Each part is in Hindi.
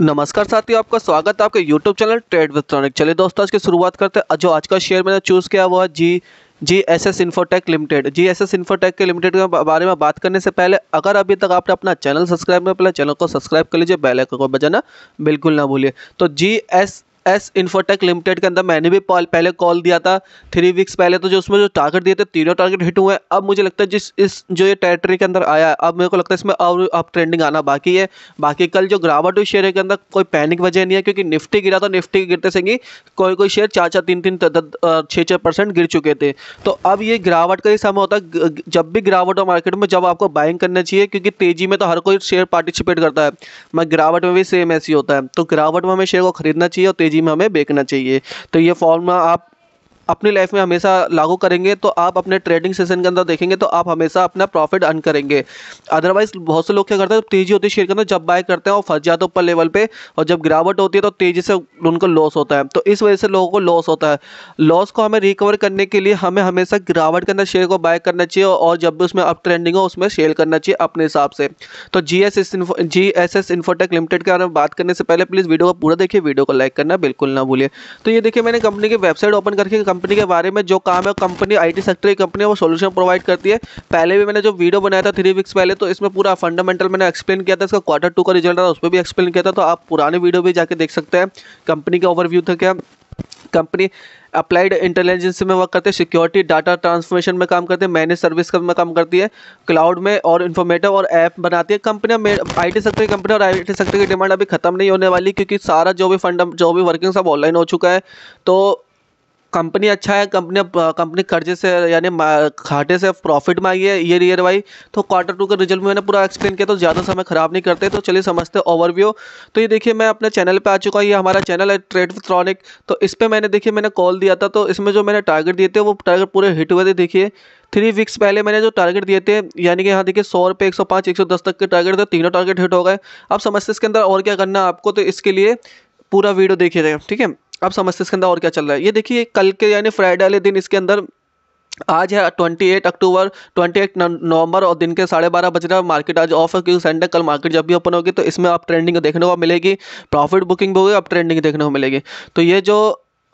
नमस्कार साथियों आपका स्वागत है आपके YouTube चैनल ट्रेड विस्ट्रॉनिक चलिए दोस्तों आज की शुरुआत करते हैं जो आज का शेयर मैंने चूज़ किया वो है जी G S S Infotech Limited G S S Infotech के लिमिटेड के बारे में बात करने से पहले अगर अभी तक आपने अपना चैनल सब्सक्राइब नहीं पहले चैनल को सब्सक्राइब कर लीजिए बेल आइकन को बजाना बिल्कुल ना भूलिए तो G S S Infotech Limited के अंदर मैंने भी पहले कॉल दिया था थ्री वीक्स पहले तो जो उसमें जो टारगेट दिए थे तीनों टारगेट हिट हुए अब मुझे लगता है जिस इस जो ये टेरिटरी के अंदर आया अब मेरे को लगता है इसमें और अब ट्रेंडिंग आना बाकी है बाकी कल जो गिरावट हुई शेयर के अंदर कोई पैनिक वजह नहीं है क्योंकि निफ्टी गिरा तो निफ्टी गिरते सेंगी कोई कोई शेयर चार चार तीन तीन छः छः परसेंट गिर चुके थे तो अब ये गिरावट का ही समय होता है जब भी गिरावट हो मार्केट में जब आपको बाइंग करना चाहिए क्योंकि तेजी में तो हर कोई शेयर पार्टिसिपेट करता है मैं गिरावट में भी सेम ऐसी होता है तो गिरावट में हमें शेयर को खरीदना चाहिए और तेजी में हमें देखना चाहिए तो ये फॉर्म आप अपनी लाइफ में हमेशा लागू करेंगे तो आप अपने ट्रेडिंग सेशन के अंदर देखेंगे तो आप हमेशा अपना प्रॉफिट अर्न करेंगे अदरवाइज बहुत से लोग क्या करते हैं तेजी होती है शेयर के अंदर जब बाय करते हैं और फंस जाते ऊपर लेवल पर और जब गिरावट होती है तो तेज़ी से उनको लॉस होता है तो इस वजह से लोगों को लॉस होता है लॉस को हमें रिकवर करने के लिए हमें हमेशा गिरावट के अंदर शेयर को बाय करना चाहिए और जब भी उसमें अप ट्रेंडिंग हो उसमें शेयर करना चाहिए अपने हिसाब से तो G S S G S S Infotech Limited के बारे में बात करने से पहले प्लीज़ वीडियो को पूरा देखिए वीडियो को लाइक करना बिल्कुल ना भूलिए तो ये देखिए मैंने कंपनी की वेबसाइट ओपन करके कंपनी के बारे में जो काम है कंपनी आईटी सेक्टर की कंपनी है वो सोल्यूशन प्रोवाइड करती है पहले भी मैंने जो वीडियो बनाया था थ्री वीक्स पहले तो इसमें पूरा फंडामेंटल मैंने एक्सप्लेन किया था इसका क्वार्टर टू का रिजल्ट था उस पर भी एक्सप्लेन किया था तो आप पुराने वीडियो भी जाके देख सकते हैं कंपनी का ओवरव्यू था क्या कंपनी अप्लाइड इंटेलिजेंस में वर्क करते हैं सिक्योरिटी डाटा ट्रांसफॉर्मेशन में काम करते हैं मैनेज सर्विस में काम करती है क्लाउड में और इन्फॉर्मेटिव और ऐप बनाती है कंपनियां आई टी सेक्टर की कंपनी और आई टी सेक्टर की डिमांड अभी खत्म नहीं होने वाली क्योंकि सारा जो भी फंड जो भी वर्किंग सब ऑनलाइन हो चुका है तो कंपनी अच्छा है कंपनी कंपनी कर्जे से यानी घाटे से प्रॉफिट में आई है ईयर ईयर वाई तो क्वार्टर टू का रिजल्ट मैंने पूरा एक्सप्लेन किया तो ज़्यादा समय खराब नहीं करते तो चलिए समझते ओवरव्यू तो ये देखिए मैं अपने चैनल पे आ चुका ये हमारा चैनल है ट्रेड विथ्रॉनिक तो इस पर मैंने देखिए मैंने कॉल दिया था तो इसमें जो मैंने टारगेट दिए थे वो टारगेट पूरे हिट हुए थे देखिए थ्री वीक्स पहले मैंने जो टारगेट दिए थे यानी कि यहाँ देखिए सौ रुपये एक सौ पाँच एक सौ दस तक के टारगेट थे तीनों टारगेट हिट हो गए अब समझते इसके अंदर और क्या करना है आपको तो इसके लिए पूरा वीडियो देखिए ठीक है अब समझते इसके अंदर और क्या चल रहा है ये देखिए कल के यानी फ्राइडे वाले दिन इसके अंदर आज है twenty eight October twenty eight November और दिन के साढ़े बारह बज रहा है मार्केट आज ऑफ है क्योंकि संडे कल मार्केट जब भी ओपन होगी तो इसमें आप ट्रेंडिंग देखने को मिलेगी प्रॉफिट बुकिंग भी होगी आप ट्रेंडिंग देखने को मिलेगी तो ये जो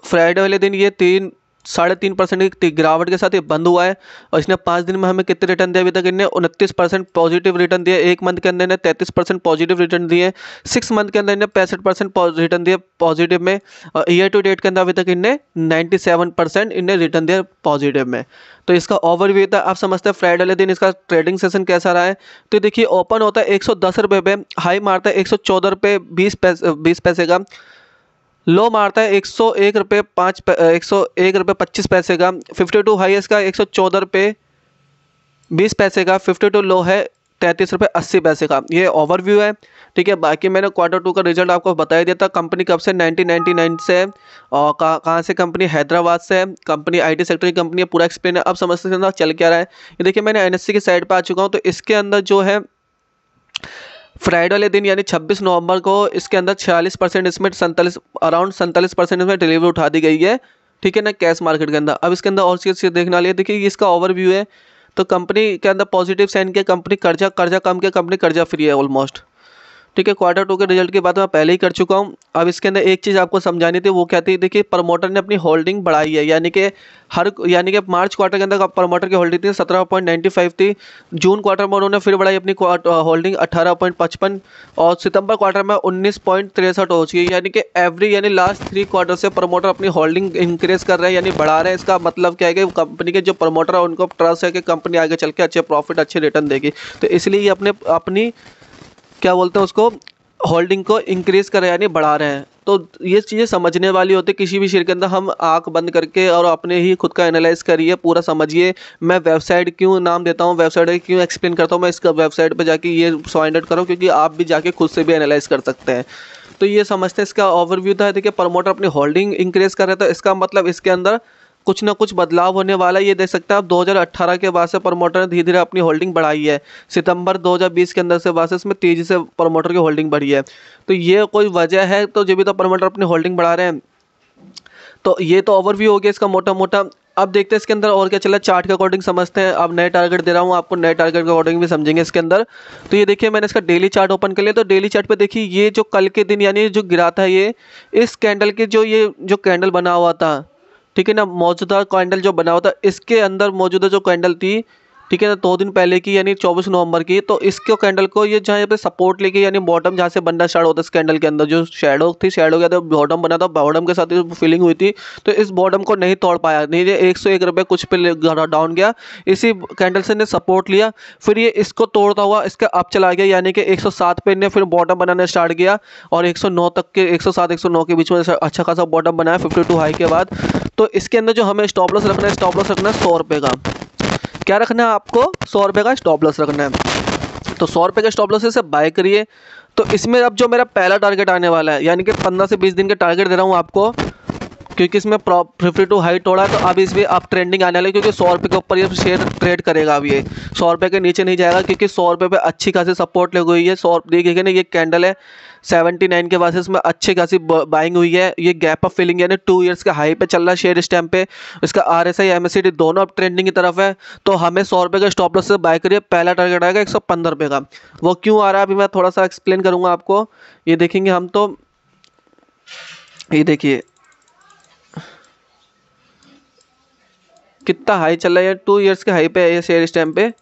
फ्राइडे वाले दिन ये तीन साढ़े तीन परसेंट की गिरावट के साथ ये बंद हुआ है और इसने पाँच दिन में हमें कितने रिटर्न दिया अभी तक इन्हें उनतीस परसेंट पॉजिटिव रिटर्न दिया एक मंथ के अंदर इन्हें तैंतीस परसेंट पॉजिटिव रिटर्न दिए सिक्स मंथ के अंदर इन्हें पैंसठ परसेंट रिटर्न दिया पॉजिटिव में और ईयर टू डेट के अंदर अभी तक इन्हें नाइन्टी सेवन परसेंट इन्हें रिटर्न दिया पॉजिटिव में तो इसका ओवरव्यू था आप समझते हैं फ्राइडे वाले दिन इसका ट्रेडिंग सेशन कैसा रहा है तो देखिए ओपन होता है एक सौ दस रुपये पे हाई मारता है एक सौ चौदह रुपये बीस बीस पैसे का लो मारता है एक सौ एक रुपये पाँच एक सौ एक रुपये पच्चीस पैसे का फिफ्टी टू हाइएस्ट का एक सौ चौदह रुपये बीस पैसे का फिफ्टी टू लो है तैंतीस रुपये अस्सी पैसे का ये ओवरव्यू है ठीक है बाकी मैंने क्वार्टर टू का रिजल्ट आपको बताया दिया था कंपनी कब से 1999 से है और कहाँ कहाँ से कंपनी हैदराबाद से है कंपनी आईटी सेक्टर की कंपनी है पूरा एक्सप्लेन है अब समझते हैं चल क्या रहा है ये देखिए मैंने एनएससी की साइड पर आ चुका हूँ तो इसके अंदर जो है फ्राइडे वाले दिन यानी 26 नवंबर को इसके अंदर 46 परसेंट इसमें सैंतालीस अराउंड सैंतालीस परसेंट इसमें डिलीवरी उठा दी गई है ठीक है ना कैश मार्केट के अंदर अब इसके अंदर और चीज़ देखने वाली है देखिए इसका ओवरव्यू है तो कंपनी के अंदर पॉजिटिव साइन किया कंपनी कर्जा कर्जा कम किया कंपनी कर्जा फ्री है ऑलमोस्ट ठीक है क्वार्टर टू के रिजल्ट की बात मैं पहले ही कर चुका हूँ अब इसके अंदर एक चीज़ आपको समझानी थी वो क्या थी देखिए प्रमोटर ने अपनी होल्डिंग बढ़ाई है यानी कि हर यानी कि मार्च क्वार्टर के अंदर प्रमोटर की होल्डिंग थी सत्रह पॉइंट नाइन्टी फाइव थी जून क्वार्टर में उन्होंने फिर बढ़ाई अपनी होल्डिंग अठारह पॉइंट पचपन और सितंबर क्वार्टर में उन्नीस पॉइंट तिरसठ हो चुकी है यानी कि एवरी यानी लास्ट थ्री क्वार्टर से प्रमोटर अपनी होल्डिंग इंक्रीज कर रहे हैं यानी बढ़ा रहे हैं इसका मतलब क्या है कि कंपनी के जो प्रमोटर है उनको ट्रस्ट है कि कंपनी आगे चल के अच्छे प्रॉफिट अच्छे रिटर्न देगी तो इसलिए अपने अपनी क्या बोलते हैं उसको होल्डिंग को इंक्रीज़ कर रहे हैं यानी बढ़ा रहे हैं तो ये चीज़ें समझने वाली होती है किसी भी शेयर के अंदर हम आंख बंद करके और अपने ही खुद का एनालाइज करिए पूरा समझिए मैं वेबसाइट क्यों नाम देता हूँ वेबसाइट क्यों एक्सप्लेन करता हूँ मैं इसका वेबसाइट पर जाके ये फाइंड आउट करूँ क्योंकि आप भी जाके खुद से भी एनालाइज कर सकते हैं तो ये समझते हैं इसका ओवरव्यू था देखिए प्रमोटर अपनी होल्डिंग इंक्रीज़ कर रहे तो इसका मतलब इसके अंदर कुछ ना कुछ बदलाव होने वाला है ये देख सकते हैं आप 2018 के बाद से प्रमोटर ने धीरे धीरे अपनी होल्डिंग बढ़ाई है सितंबर 2020 के अंदर से से इसमें तेज़ी से प्रमोटर की होल्डिंग बढ़ी है तो ये कोई वजह है तो जब भी तो प्रमोटर अपनी होल्डिंग बढ़ा रहे हैं तो ये तो ओवरव्यू हो गया इसका मोटा मोटा अब देखते हैं इसके अंदर और क्या चला चार्ट के अकॉर्डिंग समझते हैं अब नए टारगेट दे रहा हूँ आपको नए टारगेट के अकॉर्डिंग भी समझेंगे इसके अंदर तो ये देखिए मैंने इसका डेली चार्ट ओपन कर लिया तो डेली चार्ट पे देखिए ये जो कल के दिन यानी जो गिरा था ये इस कैंडल के जो ये जो कैंडल बना हुआ था ठीक है ना मौजूदा कैंडल जो बना हुआ था इसके अंदर मौजूदा जो कैंडल थी ठीक है ना दो दिन पहले की यानी चौबीस नवंबर की तो इसके कैंडल को ये जहाँ पे सपोर्ट लेके यानी बॉटम जहाँ से बनना स्टार्ट होता है इस कैंडल के अंदर जो शेडो थी शेडो के अंदर बॉटम बना था बॉटम के साथ फीलिंग हुई थी तो इस बॉटम को नहीं तोड़ पाया नहीं ये एक सौ एक रुपये कुछ पे डाउन गया इसी कैंडल से ने सपोर्ट लिया फिर ये इसको तोड़ता हुआ इसका अप चला गया यानी कि एक सौ सात पे ने फिर बॉटम बनाना स्टार्ट किया और एक सौ नौ तक के एक सौ सात एक सौ नौ के बीच में अच्छा खासा बॉटम बनाया फिफ्टी टू हाई के बाद तो इसके अंदर जो हमें स्टॉप लॉस रखना है स्टॉप लॉस रखना है सौ रुपये का क्या रखना है आपको सौ रुपये का स्टॉप लॉस रखना है तो सौ रुपये का स्टॉप लॉस से बाय करिए तो इसमें अब जो मेरा पहला टारगेट आने वाला है यानी कि पंद्रह से बीस दिन का टारगेट दे रहा हूँ आपको क्योंकि इसमें फिफ्टी टू हाइट थोड़ा है तो अब इसमें अब ट्रेंडिंग आने वाले क्योंकि सौ रुपये के ऊपर ये शेयर ट्रेड करेगा अब ये सौ रुपये के नीचे नहीं जाएगा क्योंकि सौ रुपये पर अच्छी खासी सपोर्ट लगी हुई है सौ देखिए ना ये कैंडल है सेवेंटी नाइन के बाद इसमें अच्छी खासी बाइंग हुई है ये गैप ऑफ फिलिंग यानी टू ईयर्स के हाई पे चल रहा है शेयर इस टाइम पे इसका R S I M S C D दोनों अब ट्रेंडिंग की तरफ है तो हमें सौ रुपये का स्टॉप लॉस से बाय करिए पहला टारगेट आएगा एक सौ पंद्रह रुपये का वो क्यों आ रहा है अभी मैं थोड़ा सा एक्सप्लेन करूँगा आपको ये देखेंगे हम तो ये देखिए कितना हाई चल रहा है टू ईयर्स के हाई पे है ये शेयर इस टाइम पे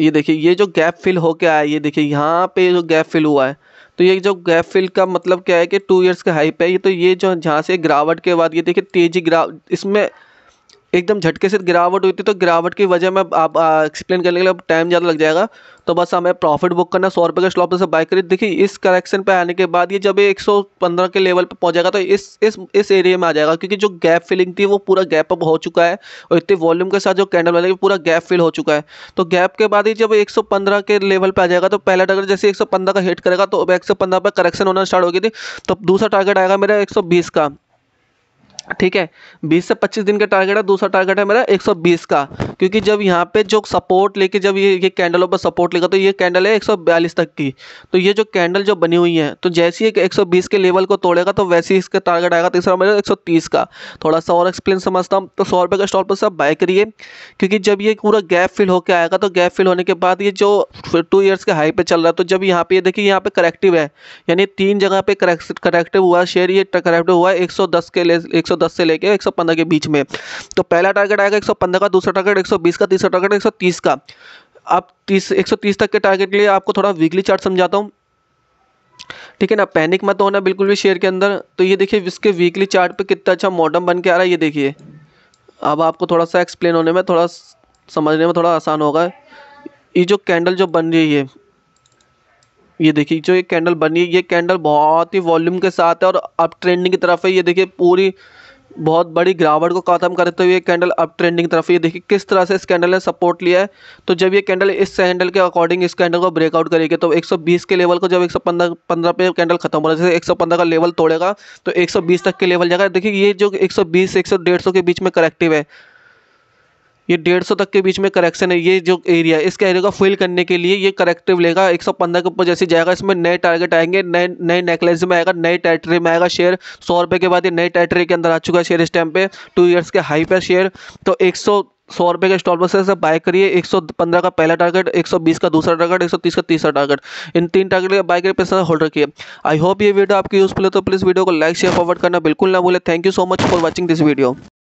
ये देखिए ये जो गैप फिल होके आया ये देखिए यहाँ पे जो गैप फिल हुआ है तो ये जो गैप फिल का मतलब क्या है कि टू इयर्स का हाइप है ये तो ये जो जहाँ से गिरावट के बाद ये देखिए तेजी गिराव इसमें एकदम झटके से गिरावट हुई थी तो गिरावट की वजह में आप एक्सप्लेन करने के लिए टाइम ज़्यादा लग जाएगा तो बस हमें प्रॉफिट बुक करना सौ रुपये के स्टॉप से बाय करी देखिए इस करेक्शन पे आने के बाद ये जब एक सौ पंद्रह के लेवल पे पहुंचेगा तो इस इस इस एरिया में आ जाएगा क्योंकि जो गैप फिलिंग थी वो पूरा गैप अप हो चुका है और इतने वॉल्यूम के साथ जो कैंडल बना पूरा गैप फिल हो चुका है तो गैप के बाद ही जब एक सौ पंद्रह के लेवल पर आ जाएगा तो पहला टारगेट जैसे एक सौ पंद्रह का हिट करेगा तो एक सौ पंद्रह पर करेक्शन होना स्टार्ट होगी थी तो दूसरा टारगेट आएगा मेरा एक सौ बीस का ठीक है 20 से 25 दिन का टारगेट है दूसरा टारगेट है मेरा 120 का क्योंकि जब यहाँ पे जो सपोर्ट लेके जब ये ये कैंडलों पर सपोर्ट लेगा तो ये कैंडल है 142 तक की तो ये जो कैंडल जो बनी हुई है तो जैसी एक 120 के लेवल को तोड़ेगा तो वैसे ही इसका टारगेट आएगा तीसरा मेरा 130 का थोड़ा सा और एक्सप्लेन समझता हूँ तो सौ रुपये का स्टॉल पर सब बाय करिए क्योंकि जब ये पूरा गैप फिल होकर आएगा तो गैप फिल होने के बाद ये जो टू ईयर्स के हाई पे चल रहा है तो जब यहाँ पे ये देखिए यहाँ पे करेक्टिव है यानी तीन जगह पे करेक्टिव हुआ शेयर ये करेक्टिव हुआ है एक के ले एक 110 से लेके 115 के बीच में तो पहला टारगेट आएगा 115 का दूसरा टारगेट 120 का तीसरा टारगेट 130 का आप तीस 130 तक के टारगेट के लिए आपको थोड़ा वीकली चार्ट समझाता हूँ ठीक है ना पैनिक मत होना बिल्कुल भी शेयर के अंदर तो ये देखिए इसके वीकली चार्ट पे कितना अच्छा मॉडर्न बन के आ रहा है ये देखिए अब आपको थोड़ा सा एक्सप्लेन होने में थोड़ा समझने में थोड़ा आसान होगा ये जो कैंडल जो बन रही है ये देखिए जो ये कैंडल बनी है ये कैंडल बहुत ही वॉल्यूम के साथ है और अब ट्रेंडिंग की तरफ है ये देखिए पूरी बहुत बड़ी गिरावट को ख़त्म करते हुए कैंडल अप ट्रेंडिंग तरफ ये देखिए किस तरह से इस कैंडल ने सपोर्ट लिया है तो जब ये कैंडल इस कैंडल के अकॉर्डिंग इस कैंडल को ब्रेकआउट करेगी तो 120 के लेवल को जब 115 15 पे कैंडल खत्म हो रहा है जैसे 115 का लेवल तोड़ेगा तो 120 तक के लेवल जाएगा देखिए ये जो एक सौ बीस के बीच में करेक्टिव है ये डेढ़ सौ तक के बीच में करेक्शन है ये जो एरिया इसके एरिया को फिल करने के लिए ये करेक्टिव लेगा एक सौ पंद्रह के ऊपर जैसे जाएगा इसमें नए टारगेट आएंगे नए नए नेकलेस में आएगा नए टैटरी में आएगा शेयर सौ रुपये के बाद ये नए टैटरी के अंदर आ चुका है शेयर इस टाइम पे टू ईयर्स के हाई पर शेयर तो एक सौ सौ रुपये के स्टॉल पर से बाय करिए 115 का पहला टारगेट 120 का दूसरा टारगेट 130 का तीसरा टारगेट इन तीन टारगेट का बाय करिए पैसा होल्ड रखिए आई होप ये वीडियो आपकी यूज़फुल है तो प्लीज़ वीडियो को लाइक शेयर फॉरवर्ड करना बिल्कुल ना बोले thank you so much for watching this video